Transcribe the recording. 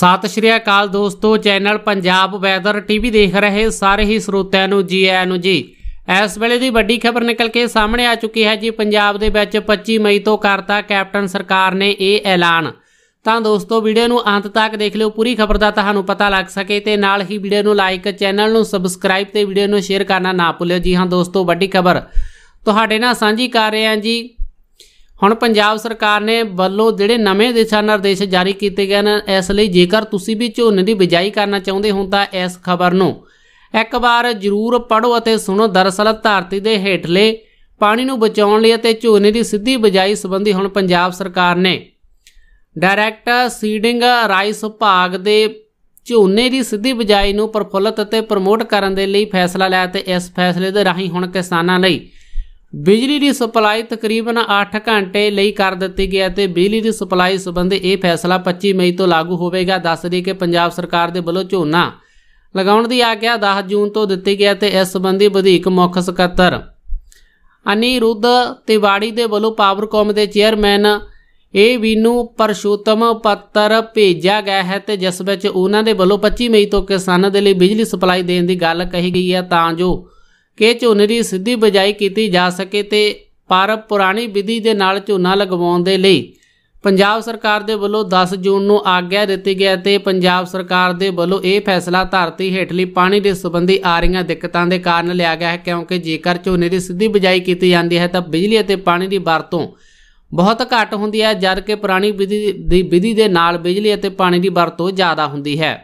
ਸਤਿ ਸ਼੍ਰੀ ਅਕਾਲ ਦੋਸਤੋ channel Punjab weather TV ਦੇਖ ਰਹੇ ਸਾਰੇ ਹੀ ਸਰੋਤਿਆਂ ਨੂੰ ਜੀ ਆਇਆਂ ਨੂੰ ਜੀ ਇਸ ਵੇਲੇ ਦੀ ਵੱਡੀ ਖਬਰ ਨਿਕਲ ਕੇ ਸਾਹਮਣੇ ਆ ਚੁੱਕੀ ਹੈ ਜੀ ਪੰਜਾਬ ਦੇ ਵਿੱਚ 25 ਮਈ ਤੋਂ ਕਰਤਾ ਕੈਪਟਨ ਸਰਕਾਰ ਨੇ ਇਹ ਐਲਾਨ ਤਾਂ ਦੋਸਤੋ ਵੀਡੀਓ ਨੂੰ ਅੰਤ ਤੱਕ ਦੇਖ ਲਿਓ ਪੂਰੀ ਖਬਰ ਦਾ ਤੁਹਾਨੂੰ ਪਤਾ ਲੱਗ ਸਕੇ ਤੇ ਨਾਲ ਹੀ ਵੀਡੀਓ ਨੂੰ ਲਾਈਕ ਚੈਨਲ ਨੂੰ ਸਬਸਕ੍ਰਾਈਬ ਤੇ ਵੀਡੀਓ ਨੂੰ ਸ਼ੇਅਰ ਕਰਨਾ ਨਾ ਭੁੱਲਿਓ ਜੀ ਹਾਂ ਦੋਸਤੋ ਵੱਡੀ ਖਬਰ ਤੁਹਾਡੇ ਨਾਲ ਸਾਂਝੀ ਕਰ ਰਹੇ ਹਾਂ ਜੀ ਹੁਣ ਪੰਜਾਬ ਸਰਕਾਰ ਨੇ ਵੱਲੋਂ ਜਿਹੜੇ ਨਵੇਂ ਦਿਸ਼ਾ ਨਿਰਦੇਸ਼ ਜਾਰੀ ਕੀਤੇ ਗਏ ਨੇ ਇਸ ਲਈ ਜੇਕਰ ਤੁਸੀਂ ਵੀ ਝੋਨੇ ਦੀ ਬਿਜਾਈ ਕਰਨਾ ਚਾਹੁੰਦੇ ਹੋ ਤਾਂ ਇਸ ਖਬਰ ਨੂੰ ਇੱਕ ਵਾਰ ਜ਼ਰੂਰ ਪੜੋ ਅਤੇ ਸੁਣੋ ਦਰਸਲ ਧਰਤੀ ਦੇ ਹੇਠਲੇ ਪਾਣੀ ਨੂੰ ਬਚਾਉਣ ਲਈ ਅਤੇ ਝੋਨੇ ਦੀ ਸਿੱਧੀ ਬਿਜਾਈ ਸੰਬੰਧੀ ਹੁਣ ਪੰਜਾਬ ਸਰਕਾਰ ਨੇ ਡਾਇਰੈਕਟ ਸੀਡਿੰਗ ਰਾਈਸ ਭਾਗ ਦੇ ਝੋਨੇ ਦੀ ਸਿੱਧੀ ਬਿਜਾਈ ਨੂੰ ਪਰਫੁੱਲਤ ਅਤੇ ਪ੍ਰਮੋਟ ਕਰਨ ਦੇ ਲਈ ਫੈਸਲਾ ਲਿਆ ਤੇ ਇਸ ਫੈਸਲੇ ਦੇ ਰਾਹੀਂ ਹੁਣ ਕਿਸਾਨਾਂ ਲਈ ਬਿਜਲੀ ਦੀ ਸਪਲਾਈ ਤਕਰੀਬਨ 8 ਘੰਟੇ ਲਈ ਕਰ ਦਿੱਤੀ ਗਈ ਹੈ ਤੇ ਬਿਜਲੀ ਦੀ ਸਪਲਾਈ ਸੰਬੰਧੀ ਇਹ ਫੈਸਲਾ 25 ਮਈ ਤੋਂ ਲਾਗੂ ਹੋਵੇਗਾ ਦੱਸ ਦਈ ਕਿ ਪੰਜਾਬ ਸਰਕਾਰ ਦੇ ਵੱਲੋਂ ਝੋਨਾ ਲਗਾਉਣ ਦੀ ਆਗਿਆ 10 ਜੂਨ ਤੋਂ ਦਿੱਤੀ ਗਈ ਹੈ ਤੇ ਇਸ ਸੰਬੰਧੀ ਵਧੀਕ ਮੁੱਖ ਸਕੱਤਰ ਅਨੀਰੁੱਧ ਤਿਵਾੜੀ ਦੇ ਵੱਲੋਂ ਪਾਵਰਕਾਮ ਦੇ ਚੇਅਰਮੈਨ ਇਹ ਵੀਨੂ ਪਰਸ਼ੂਤਮ ਪੱਤਰ ਭੇਜਿਆ ਗਿਆ ਹੈ ਤੇ ਜਿਸ ਵਿੱਚ ਉਹਨਾਂ ਦੇ ਵੱਲੋਂ 25 ਮਈ ਤੋਂ ਕਿਸਾਨਾਂ ਦੇ ਲਈ ਬਿਜਲੀ ਸਪਲਾਈ ਦੇਣ ਦੀ ਗੱਲ ਕਹੀ ਗਈ ਹੈ ਤਾਂ ਜੋ ਕਿ ਝੋਨੇ ਦੀ ਸਿੱਧੀ ਬਜਾਈ ਕੀਤੀ ਜਾ ਸਕੇ ਤੇ ਪਰ ਪੁਰਾਣੀ ਵਿਧੀ ਦੇ ਨਾਲ ਝੋਨਾ ਲਗਵਾਉਣ ਦੇ ਲਈ ਪੰਜਾਬ ਸਰਕਾਰ ਦੇ ਵੱਲੋਂ 10 ਜੂਨ ਨੂੰ ਆਗਿਆ ਦਿੱਤੀ ਗਈ ਤੇ ਪੰਜਾਬ ਸਰਕਾਰ ਦੇ ਵੱਲੋਂ ਇਹ ਫੈਸਲਾ ਧਰਤੀ ਹੇਠਲੀ ਪਾਣੀ ਦੇ ਸੰਬੰਧੀ ਆ ਰਹੀਆਂ ਦਿੱਕਤਾਂ ਦੇ ਕਾਰਨ ਲਿਆ ਗਿਆ ਹੈ ਕਿਉਂਕਿ ਜੇਕਰ ਝੋਨੇ ਦੀ ਸਿੱਧੀ ਬਜਾਈ ਕੀਤੀ ਜਾਂਦੀ ਹੈ ਤਾਂ ਬਿਜਲੀ ਅਤੇ ਪਾਣੀ ਦੀ ਵਰਤੋਂ ਬਹੁਤ ਘੱਟ ਹੁੰਦੀ ਹੈ ਜਦ ਕਿ ਪੁਰਾਣੀ ਵਿਧੀ ਦੀ ਵਿਧੀ ਦੇ ਨਾਲ ਬਿਜਲੀ ਅਤੇ ਪਾਣੀ ਦੀ ਵਰਤੋਂ ਜ਼ਿਆਦਾ ਹੁੰਦੀ ਹੈ